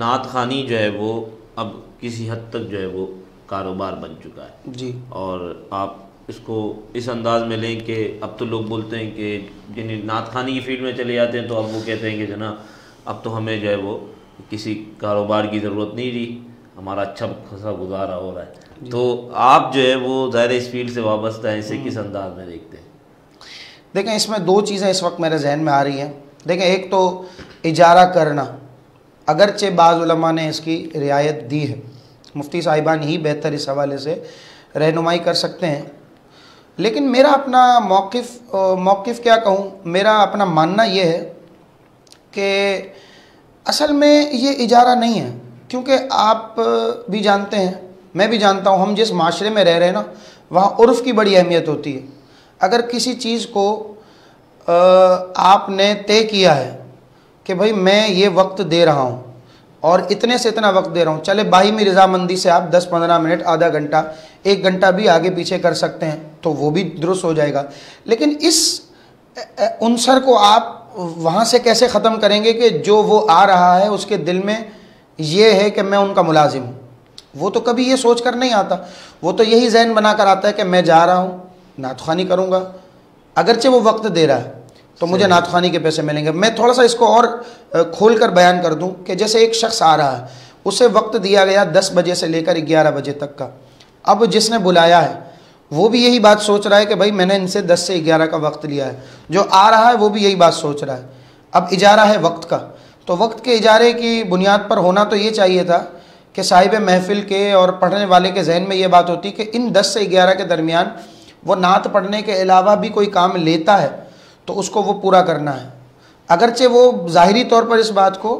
नात खानी जो है वो अब किसी हद तक जो है वो कारोबार बन चुका है जी और आप इसको इस अंदाज में लें कि अब तो लोग बोलते हैं कि जिन्हें नात खानी की फील्ड में चले जाते हैं तो अब वो कहते हैं कि जना अब तो हमें जो है वो किसी कारोबार की ज़रूरत नहीं रही हमारा अच्छा खासा गुजारा हो रहा है तो आप जो है वो ज़्यादा इस फील्ड से वाबस्ता हैं इसे हम्म। किस अंदाज में देखते हैं देखें इसमें दो चीज़ें इस वक्त मेरे जहन में आ रही हैं देखें एक तो इजारा करना अगरचे बाज़ुलमा ने इसकी रियायत दी है मुफ्ती साहिबान ही बेहतर इस हवाले से रहनुमाई कर सकते हैं लेकिन मेरा अपना मौक़ मौक़ क्या कहूँ मेरा अपना मानना ये है कि असल में ये इजारा नहीं है क्योंकि आप भी जानते हैं मैं भी जानता हूँ हम जिस माशरे में रह रहे हैं ना वहाँ उर्फ़ की बड़ी अहमियत होती है अगर किसी चीज़ को आपने तय किया है कि भाई मैं ये वक्त दे रहा हूँ और इतने से इतना वक्त दे रहा हूँ चले में रजामंदी से आप 10-15 मिनट आधा घंटा एक घंटा भी आगे पीछे कर सकते हैं तो वो भी दुरुस्त हो जाएगा लेकिन इस उनसर को आप वहाँ से कैसे ख़त्म करेंगे कि जो वो आ रहा है उसके दिल में ये है कि मैं उनका मुलाजिम हूँ वो तो कभी ये सोच कर नहीं आता वो तो यही जहन बना कर आता है कि मैं जा रहा हूँ नातखानी करूँगा अगरचे वो वक्त दे रहा है तो मुझे नात के पैसे मिलेंगे मैं थोड़ा सा इसको और खोल कर बयान कर दूँ कि जैसे एक शख्स आ रहा है उसे वक्त दिया गया दस बजे से लेकर ग्यारह बजे तक का अब जिसने बुलाया है वो भी यही बात सोच रहा है कि भाई मैंने इनसे दस से ग्यारह का वक्त लिया है जो आ रहा है वो भी यही बात सोच रहा है अब इजारा है वक्त का तो वक्त के इजारे की बुनियाद पर होना तो ये चाहिए था कि साहिब महफिल के और पढ़ने वाले के जहन में ये बात होती कि इन दस से ग्यारह के दरमियान वो नात पढ़ने के अलावा भी कोई काम लेता है तो उसको वो पूरा करना है अगरचे वो ज़ाहरी तौर पर इस बात को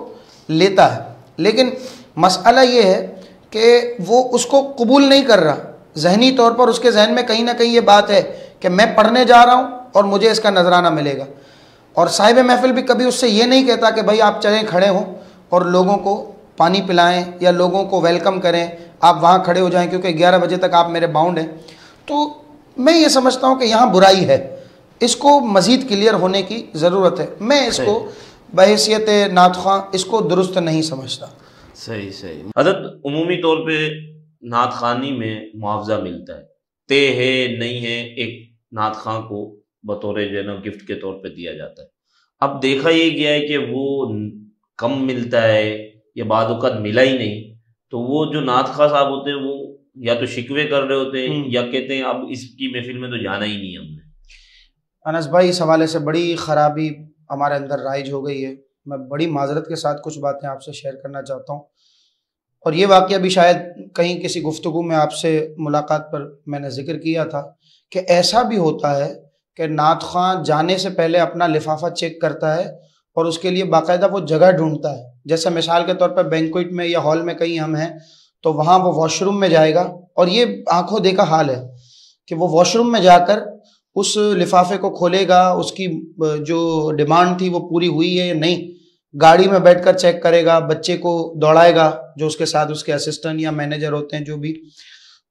लेता है लेकिन मसला ये है कि वो उसको कबूल नहीं कर रहा जहनी तौर पर उसके जहन में कहीं ना कहीं ये बात है कि मैं पढ़ने जा रहा हूँ और मुझे इसका नजराना मिलेगा और साहिब महफिल भी कभी उससे ये नहीं कहता कि भाई आप चलें खड़े हों और लोगों को पानी पिलाएं या लोगों को वेलकम करें आप वहाँ खड़े हो जाएं क्योंकि 11 बजे तक आप मेरे बाउंड हैं तो मैं ये समझता हूँ कि यहाँ बुराई है इसको मज़ीद क्लियर होने की ज़रूरत है मैं इसको बहसीत नातखा इसको दुरुस्त नहीं समझता सही सही हजरत अमूमी तौर पर नात खानी में मुआवजा मिलता है ते है नहीं है एक नात खां को बतौर जो है गिफ्ट के तौर पर दिया जाता है अब देखा ये गया है कि वो कम मिलता है या बाद मिला ही नहीं तो वो जो नात खां साहब होते हैं वो या तो शिकवे कर रहे होते हैं हम्म। या कहते हैं अब इसकी महफिल में तो जाना ही नहीं हमने अनस भाई इस हवाले से बड़ी ख़राबी हमारे अंदर राइज हो गई है मैं बड़ी माजरत के साथ कुछ बातें आपसे शेयर करना चाहता हूँ और ये वाक्य भी शायद कहीं किसी गुफ्तु में आपसे मुलाकात पर मैंने ज़िक्र किया था कि ऐसा भी होता है कि नात खां जाने से पहले अपना लिफाफा चेक करता है और उसके लिए बाकायदा वो जगह ढूंढता है जैसे मिसाल के तौर पर बैंकुट में या हॉल में कहीं हम हैं तो वहाँ वो वॉशरूम में जाएगा और ये आंखों देखा हाल है कि वो वॉशरूम में जाकर उस लिफाफे को खोलेगा उसकी जो डिमांड थी वो पूरी हुई है या नहीं गाड़ी में बैठकर चेक करेगा बच्चे को दौड़ाएगा जो उसके साथ उसके असिस्टेंट या मैनेजर होते हैं जो भी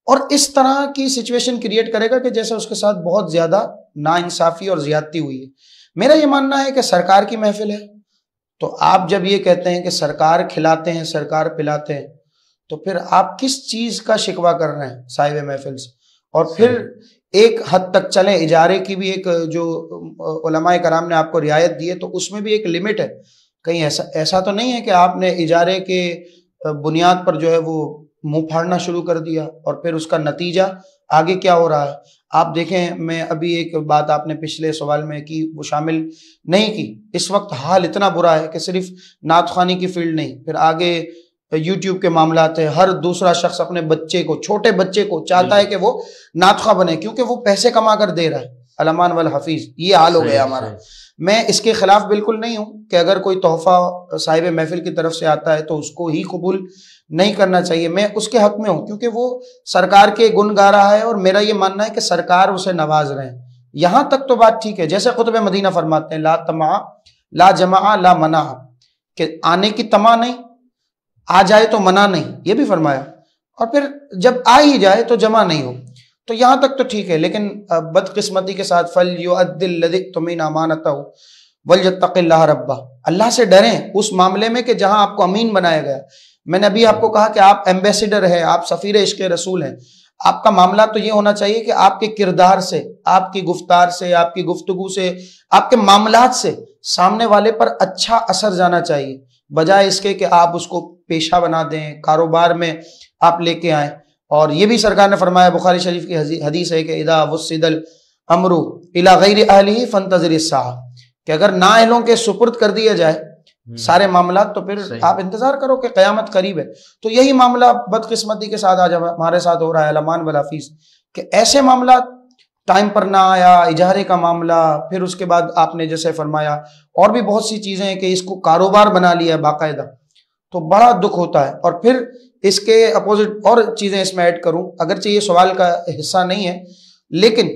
और इस तरह की सिचुएशन क्रिएट करेगा कि जैसे उसके साथ बहुत ज़्यादा नाइंसाफ़ी और ज़्यादती हुई है मेरा ये मानना है कि सरकार की महफिल है तो आप जब ये कहते हैं कि सरकार खिलाते हैं सरकार पिलाते हैं तो फिर आप किस चीज़ का शिकवा कर रहे हैं साहिब महफिल से और फिर एक हद तक चले इजारे की भी एक जो उलमा कराम ने आपको रियायत दी है तो उसमें भी एक लिमिट है कहीं ऐसा ऐसा तो नहीं है कि आपने इजारे के बुनियाद पर जो है वो मुंह फाड़ना शुरू कर दिया और फिर उसका नतीजा आगे क्या हो रहा है आप देखें मैं अभी एक बात आपने पिछले सवाल में की वो शामिल नहीं की इस वक्त हाल इतना बुरा है कि सिर्फ नात खानी की फील्ड नहीं फिर आगे यूट्यूब के मामला थे हर दूसरा शख्स अपने बच्चे को छोटे बच्चे को चाहता है कि वो नातखा बने क्योंकि वो पैसे कमा कर दे रहा है अलमान वाल हफीज ये हाल हो गया हमारा मैं इसके खिलाफ बिल्कुल नहीं हूँ कि अगर कोई तोहफा साहिब महफिल की तरफ से आता है तो उसको ही कबूल नहीं करना चाहिए मैं उसके हक में हूँ क्योंकि वो सरकार के गुण गा रहा है और मेरा ये मानना है कि सरकार उसे नवाज रहे हैं यहाँ तक तो बात ठीक है जैसे खुतब मदीना फरमाते हैं ला तमा ला जमा ला मना कि आने की तमा नहीं आ जाए तो मना नहीं ये भी फरमाया और फिर जब आ ही जाए तो जमा नहीं हो तो यहाँ तक तो ठीक है लेकिन बदकिस्मती के साथ फल यो अदिल तुमीन हो वल रब्बा अल्लाह से डरें उस मामले में कि जहाँ आपको अमीन बनाया गया मैंने अभी आपको कहा कि आप एम्बेसडर है आप सफ़ीर इश्क रसूल हैं आपका मामला तो ये होना चाहिए कि आपके किरदार से आपकी गुफ्तार से आपकी गुफ्तगु से आपके मामला से सामने वाले पर अच्छा असर जाना चाहिए बजाय इसके कि आप उसको पेशा बना दें कारोबार में आप लेके आए और ये भी सरकार ने फरमाया बुखारी शरीफ की हदीस है कि इदा वसीदल अमरु इला गैर अहली फन तजर कि अगर ना अहलों के सुपुर्द कर दिया जाए हम्म। सारे मामला तो फिर आप इंतजार करो कि कयामत करीब है तो यही मामला बदकिस्मती के साथ आज हमारे साथ हो रहा है अलमान वलाफीज के ऐसे मामला टाइम पर ना आया इजहारे का मामला फिर उसके बाद आपने जैसे फरमाया और भी बहुत सी चीज़ें हैं कि इसको कारोबार बना लिया बाकायदा तो बड़ा दुख होता है और फिर इसके अपोजिट और चीज़ें इसमें ऐड करूं अगरचे ये सवाल का हिस्सा नहीं है लेकिन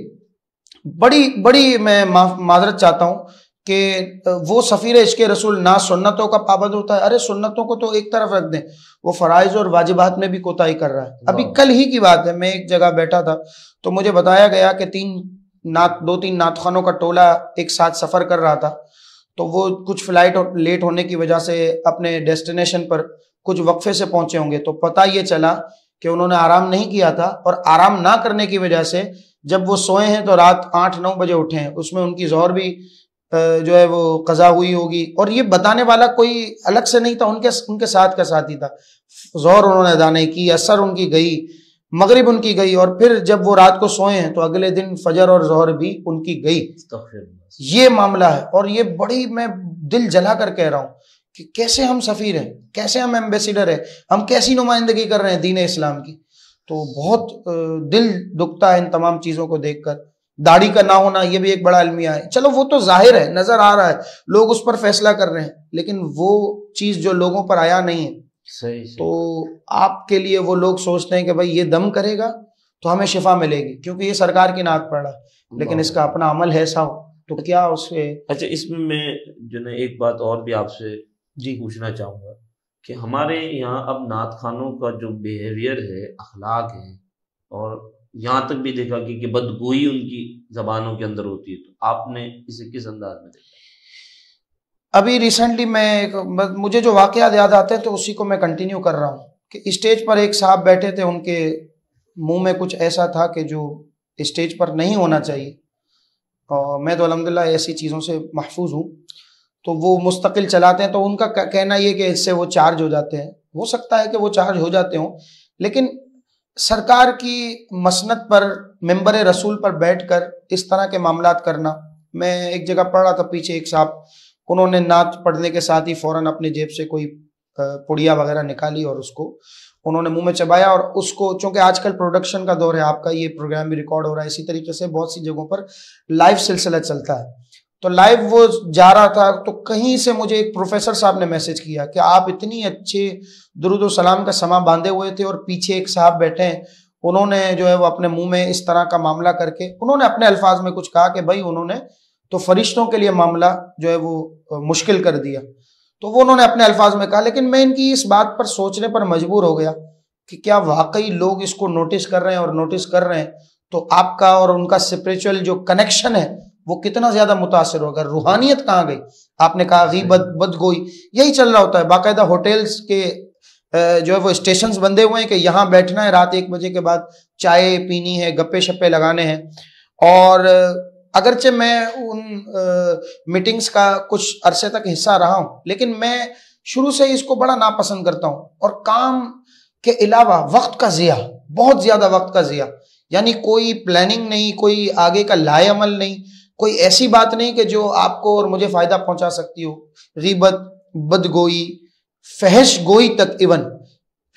बड़ी बड़ी मैं माजरत चाहता हूं कि वो सफ़ीर इश्क रसूल ना सुन्नतों का पाबंद होता है अरे सुन्नतों को तो एक तरफ रख दें वो फ़राइज़ और वाजिबात में भी कोताही कर रहा है अभी कल ही की बात है मैं एक जगह बैठा था तो मुझे बताया गया कि तीन नात दो तीन नातखानों का टोला एक साथ सफ़र कर रहा था तो वो कुछ फ़्लाइट लेट होने की वजह से अपने डेस्टिनेशन पर कुछ वक्फे से पहुंचे होंगे तो पता ये चला कि उन्होंने आराम नहीं किया था और आराम ना करने की वजह से जब वो सोए हैं तो रात आठ नौ बजे उठे हैं उसमें उनकी जोर भी जो है वो कज़ा हुई होगी और ये बताने वाला कोई अलग से नहीं था उनके उनके साथ का साथ ही था ज़ोर उन्होंने अदा नहीं की असर उनकी गई मगरिब उनकी गई और फिर जब वो रात को सोए हैं तो अगले दिन फजर और जोहर भी उनकी गई ये मामला है और ये बड़ी मैं दिल जला कर कह रहा हूँ कि कैसे हम सफ़ीर हैं कैसे हम एम्बेसडर हैं हम कैसी नुमाइंदगी कर रहे हैं दीन इस्लाम की तो बहुत दिल दुखता है इन तमाम चीज़ों को देखकर दाढ़ी का ना होना ये भी एक बड़ा अलमिया है चलो वो तो जाहिर है नजर आ रहा है लोग उस पर फैसला कर रहे हैं लेकिन वो चीज जो लोगों पर आया नहीं है सही सही। तो आपके लिए वो लोग सोचते हैं कि भाई ये दम करेगा तो हमें शिफा मिलेगी क्योंकि ये सरकार की नाक पड़ रहा है लेकिन इसका अपना अमल है साहब तो अच्छा, क्या उसके अच्छा इसमें मैं जो ना एक बात और भी आपसे जी पूछना चाहूंगा कि हमारे यहाँ अब नात खानों का जो बिहेवियर है अखलाक है और यहाँ तक भी देखा कि, कि बदगोई उनकी जबानों के अंदर होती है तो आपने इसे किस अंदाज में देखा अभी रिसेंटली मैं मुझे जो वाक़ याद आते हैं तो उसी को मैं कंटिन्यू कर रहा हूँ कि स्टेज पर एक साहब बैठे थे उनके मुंह में कुछ ऐसा था कि जो स्टेज पर नहीं होना चाहिए और मैं तो अलहमदिल्ला ऐसी चीज़ों से महफूज हूँ तो वो मुस्तकिल चलाते हैं तो उनका कहना ये कि इससे वो चार्ज हो जाते हैं हो सकता है कि वो चार्ज हो जाते हों लेकिन सरकार की मसनत पर मेंबर रसूल पर बैठकर इस तरह के मामला करना मैं एक जगह पढ़ रहा था पीछे एक साहब उन्होंने नात पढ़ने के साथ ही फौरन अपने जेब से कोई पुड़िया वगैरह निकाली और उसको उन्होंने मुंह में चबाया और उसको चूंकि आजकल प्रोडक्शन का दौर है आपका ये प्रोग्राम भी रिकॉर्ड हो रहा है इसी तरीके से बहुत सी जगहों पर लाइव सिलसिला चलता है तो लाइव वो जा रहा था तो कहीं से मुझे एक प्रोफेसर साहब ने मैसेज किया कि आप इतनी अच्छे दुरुद सलाम का समा बांधे हुए थे और पीछे एक साहब बैठे हैं उन्होंने जो है वो अपने मुंह में इस तरह का मामला करके उन्होंने अपने अल्फाज में कुछ कहा कि भाई उन्होंने तो फरिश्तों के लिए मामला जो है वो मुश्किल कर दिया तो वो उन्होंने अपने अल्फाज में कहा लेकिन मैं इनकी इस बात पर सोचने पर मजबूर हो गया कि क्या वाकई लोग इसको नोटिस कर रहे हैं और नोटिस कर रहे हैं तो आपका और उनका स्पिरिचुअल जो कनेक्शन है वो कितना ज्यादा मुतासर हो अगर रूहानियत कहाँ गई आपने कहा गीबत बदगोई यही चल रहा होता है बाकायदा होटल्स के जो है वो स्टेशन बंधे हुए हैं कि यहाँ बैठना है रात एक बजे के बाद चाय पीनी है गप्पे शप्पे लगाने हैं और अगरचे मैं उन आ, मीटिंग्स का कुछ अरसे तक हिस्सा रहा हूँ लेकिन मैं शुरू से ही इसको बड़ा नापसंद करता हूँ और काम के अलावा वक्त का ज़िया बहुत ज़्यादा वक्त का ज़िया यानी कोई प्लानिंग नहीं कोई आगे का लाए अमल नहीं कोई ऐसी बात नहीं कि जो आपको और मुझे फायदा पहुंचा सकती हो रीबत बदगोई फहश गोई तक इवन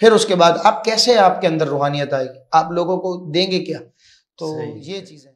फिर उसके बाद आप कैसे आपके अंदर रूहानियत आएगी आप लोगों को देंगे क्या तो ये चीजें